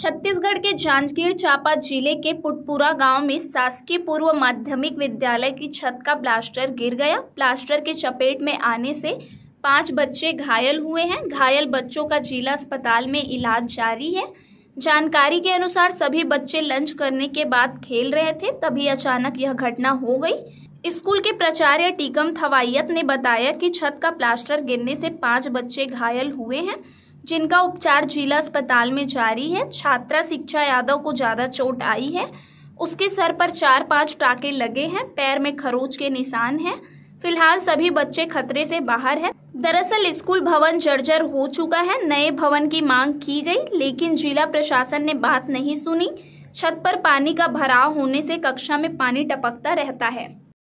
छत्तीसगढ़ के जांजगीर चांपा जिले के पुटपुरा गांव में शासकीय पूर्व माध्यमिक विद्यालय की छत का प्लास्टर गिर गया प्लास्टर के चपेट में आने से पांच बच्चे घायल हुए हैं घायल बच्चों का जिला अस्पताल में इलाज जारी है जानकारी के अनुसार सभी बच्चे लंच करने के बाद खेल रहे थे तभी अचानक यह घटना हो गई स्कूल के प्राचार्य टीकम थवायत ने बताया कि छत का प्लास्टर गिरने से पांच बच्चे घायल हुए हैं जिनका उपचार जिला अस्पताल में जारी है छात्रा शिक्षा यादव को ज़्यादा चोट आई है उसके सर पर चार पांच टाके लगे हैं पैर में खरोच के निशान हैं फिलहाल सभी बच्चे खतरे से बाहर हैं दरअसल स्कूल भवन जर्जर हो चुका है नए भवन की मांग की गई लेकिन जिला प्रशासन ने बात नहीं सुनी छत पर पानी का भराव होने से कक्षा में पानी टपकता रहता है